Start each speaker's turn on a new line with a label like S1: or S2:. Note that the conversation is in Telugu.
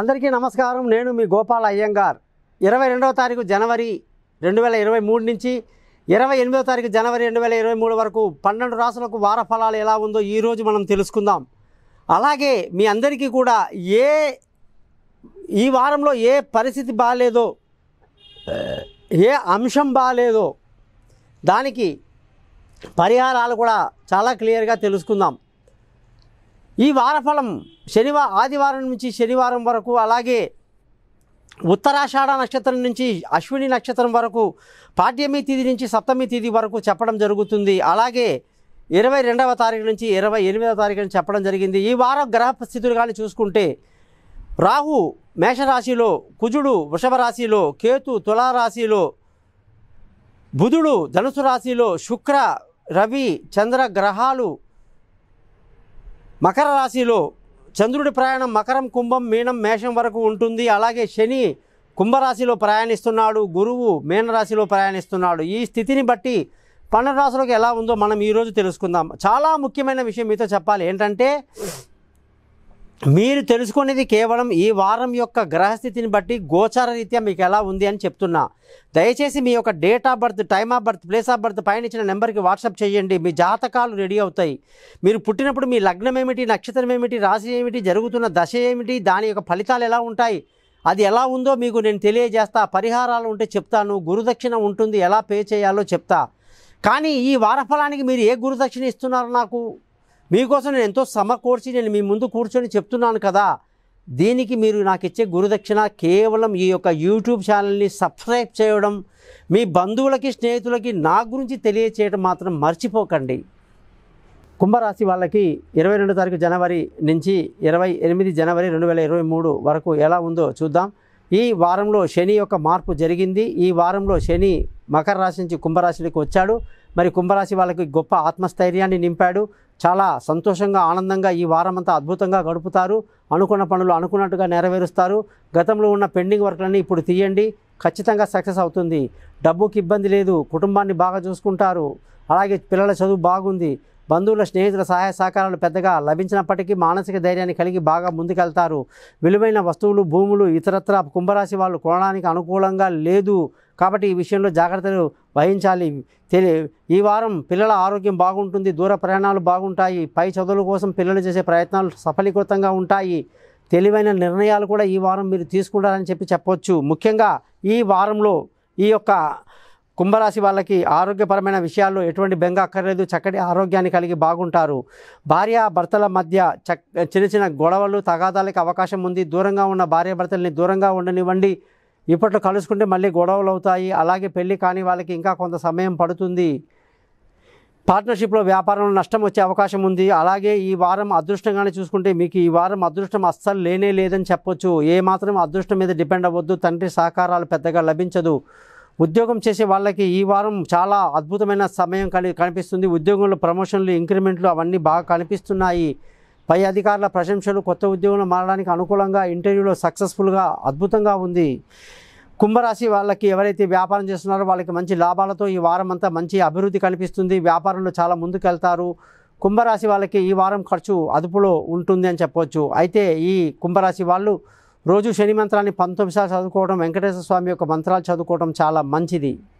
S1: అందరికీ నమస్కారం నేను మీ గోపాల్ అయ్యంగార్ ఇరవై రెండవ తారీఖు జనవరి రెండు వేల ఇరవై మూడు నుంచి ఇరవై ఎనిమిదో తారీఖు జనవరి రెండు వేల ఇరవై మూడు వరకు పన్నెండు రాసులకు వార ఫలాలు ఎలా ఉందో ఈరోజు మనం తెలుసుకుందాం అలాగే మీ అందరికీ కూడా ఏ ఈ వారంలో ఏ పరిస్థితి బాగాలేదో ఏ అంశం బాగాలేదో దానికి పరిహారాలు కూడా చాలా క్లియర్గా తెలుసుకుందాం ఈ వారఫలం శనివారం ఆదివారం నుంచి శనివారం వరకు అలాగే ఉత్తరాషాఢ నక్షత్రం నుంచి అశ్విని నక్షత్రం వరకు పాఠ్యమి తేదీ నుంచి సప్తమి తేదీ వరకు చెప్పడం జరుగుతుంది అలాగే ఇరవై రెండవ తారీఖు నుంచి ఇరవై ఎనిమిదవ తారీఖు నుంచి చెప్పడం జరిగింది ఈ వారం గ్రహ స్థితులు కానీ చూసుకుంటే రాహు మేషరాశిలో కుజుడు వృషభ రాశిలో కేతు తులారాశిలో బుధుడు ధనుసు రాశిలో శుక్ర రవి చంద్ర గ్రహాలు మకర రాశిలో చంద్రుడి ప్రయాణం మకరం కుంభం మీనం మేషం వరకు ఉంటుంది అలాగే శని కుంభరాశిలో ప్రయాణిస్తున్నాడు గురువు మీనరాశిలో ప్రయాణిస్తున్నాడు ఈ స్థితిని బట్టి పన్నెండు రాశులకు ఎలా ఉందో మనం ఈరోజు తెలుసుకుందాం చాలా ముఖ్యమైన విషయం మీతో చెప్పాలి ఏంటంటే మీరు తెలుసుకునేది కేవలం ఈ వారం యొక్క గ్రహస్థితిని బట్టి గోచార రీత్యా మీకు ఎలా ఉంది అని చెప్తున్నా దయచేసి మీ యొక్క date of birth time of birth place of birth పైన ఇచ్చిన నెంబర్కి వాట్సాప్ చేయండి మీ జాతకాలు రెడీ అవుతాయి మీరు పుట్టినప్పుడు మీ లగ్నం ఏమిటి నక్షత్రం ఏమిటి రాశి ఏమిటి జరుగుతున్న దశ ఏమిటి దాని యొక్క ఫలితాలు ఎలా ఉంటాయి అది ఎలా ఉందో మీకు నేను తెలియజేస్తా పరిహారాలు ఉంటే చెప్తాను గురుదక్షిణ ఉంటుంది ఎలా పే చేయాలో చెప్తా కానీ ఈ వారఫలానికి మీరు ఏ గురుదక్షిణ ఇస్తున్నారు నాకు మీకోసం నేను ఎంతో సమకూర్చి నేను మీ ముందు కూర్చొని చెప్తున్నాను కదా దీనికి మీరు నాకు ఇచ్చే గురుదక్షిణ కేవలం ఈ యొక్క యూట్యూబ్ ఛానల్ని సబ్స్క్రైబ్ చేయడం మీ బంధువులకి స్నేహితులకి నా గురించి తెలియచేయడం మాత్రం మర్చిపోకండి కుంభరాశి వాళ్ళకి ఇరవై రెండు తారీఖు జనవరి నుంచి ఇరవై ఎనిమిది జనవరి రెండు వేల ఇరవై మూడు వరకు ఎలా ఉందో చూద్దాం ఈ వారంలో శని యొక్క మార్పు జరిగింది ఈ వారంలో శని మకర రాశి నుంచి కుంభరాశిలోకి వచ్చాడు మరి కుంభరాశి వాళ్ళకి గొప్ప ఆత్మస్థైర్యాన్ని నింపాడు చాలా సంతోషంగా ఆనందంగా ఈ వారం అంతా అద్భుతంగా గడుపుతారు అనుకున్న పనులు అనుకున్నట్టుగా నెరవేరుస్తారు గతంలో ఉన్న పెండింగ్ వర్క్లన్నీ ఇప్పుడు తీయండి ఖచ్చితంగా సక్సెస్ అవుతుంది డబ్బుకి ఇబ్బంది లేదు కుటుంబాన్ని బాగా చూసుకుంటారు అలాగే పిల్లల చదువు బాగుంది బంధువుల స్నేహితుల సహాయ సహకారాలు పెద్దగా లభించినప్పటికీ మానసిక ధైర్యాన్ని కలిగి బాగా ముందుకెళ్తారు విలువైన వస్తువులు భూములు ఇతరత్ర కుంభరాశి వాళ్ళు కొనడానికి అనుకూలంగా లేదు కాబట్టి ఈ విషయంలో జాగ్రత్తలు వహించాలి తెలి ఈ వారం పిల్లల ఆరోగ్యం బాగుంటుంది దూర ప్రయాణాలు బాగుంటాయి పై చదువుల కోసం పిల్లలు చేసే ప్రయత్నాలు సఫలీకృతంగా ఉంటాయి తెలివైన నిర్ణయాలు కూడా ఈ వారం మీరు తీసుకుంటారని చెప్పి చెప్పవచ్చు ముఖ్యంగా ఈ వారంలో ఈ యొక్క కుంభరాశి వాళ్ళకి ఆరోగ్యపరమైన విషయాల్లో ఎటువంటి బెంగ అక్కర్లేదు చక్కటి ఆరోగ్యాన్ని కలిగి బాగుంటారు భార్య భర్తల మధ్య చిన్న చిన్న గొడవలు తగాదాలకి అవకాశం ఉంది దూరంగా ఉన్న భార్య భర్తల్ని దూరంగా ఉండనివ్వండి ఇప్పట్లో కలుసుకుంటే మళ్ళీ గొడవలు అవుతాయి అలాగే పెళ్ళి కాని వాళ్ళకి ఇంకా కొంత సమయం పడుతుంది పార్ట్నర్షిప్లో వ్యాపారంలో నష్టం వచ్చే అవకాశం ఉంది అలాగే ఈ వారం అదృష్టంగానే చూసుకుంటే మీకు ఈ వారం అదృష్టం అస్సలు లేనే లేదని చెప్పొచ్చు ఏమాత్రం అదృష్టం మీద డిపెండ్ అవ్వద్దు తండ్రి సహకారాలు పెద్దగా లభించదు ఉద్యోగం చేసే వాళ్ళకి ఈ వారం చాలా అద్భుతమైన సమయం కని కనిపిస్తుంది ఉద్యోగంలో ప్రమోషన్లు ఇంక్రిమెంట్లు అవన్నీ బాగా కనిపిస్తున్నాయి పై అధికారుల ప్రశంసలు కొత్త ఉద్యోగంలో మారడానికి అనుకూలంగా ఇంటర్వ్యూలో సక్సెస్ఫుల్గా అద్భుతంగా ఉంది కుంభరాశి వాళ్ళకి ఎవరైతే వ్యాపారం చేస్తున్నారో వాళ్ళకి మంచి లాభాలతో ఈ వారం అంతా మంచి అభివృద్ధి కనిపిస్తుంది వ్యాపారంలో చాలా ముందుకెళ్తారు కుంభరాశి వాళ్ళకి ఈ వారం ఖర్చు అదుపులో ఉంటుంది అని చెప్పవచ్చు అయితే ఈ కుంభరాశి వాళ్ళు రోజు శని మంత్రాన్ని పంతొమ్మిదిసార్లు చదువుకోవడం వెంకటేశ్వర స్వామి యొక్క మంత్రాలు చదువుకోవడం చాలా మంచిది